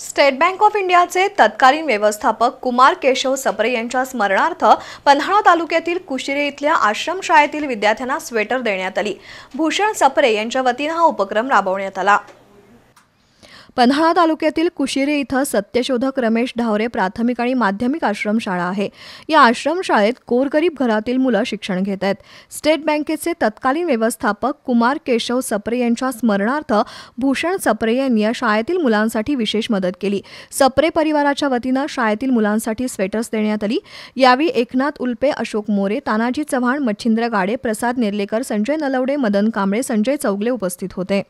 state bank of इंडियाचे तत्कालीन व्यवस्थापक कुमार केशव सप्रे यांच्या स्मरणार्थ पन्हाळा तालुक्यातील कुशिरे इथल्या आश्रमशाळेतील विद्यार्थ्यांना स्वेटर देण्यात आली भूषण सप्रे यांच्या वतीनं हा उपक्रम राबवण्यात आला पन्हाळा तालुक्यातील कुशिरे इथं सत्यशोधक रमेश ढावरे प्राथमिक आणि माध्यमिक आश्रमशाळा आहे या आश्रमशाळेत कोरगरीब घरातील मुलं शिक्षण घेत आहेत स्टेट बँकेचे तत्कालीन व्यवस्थापक कुमार केशव सप्रे यांच्या स्मरणार्थ भूषण सप्रे यांनी या शाळेतील मुलांसाठी विशेष मदत केली सप्रे परिवाराच्या वतीनं शाळेतील मुलांसाठी स्वेटर्स देण्यात आली यावेळी एकनाथ उल्पे अशोक मोरे तानाजी चव्हाण मच्छिंद्र गाडे प्रसाद नेर्लेकर संजय नलवडे मदन कांबळे संजय चौगले उपस्थित होते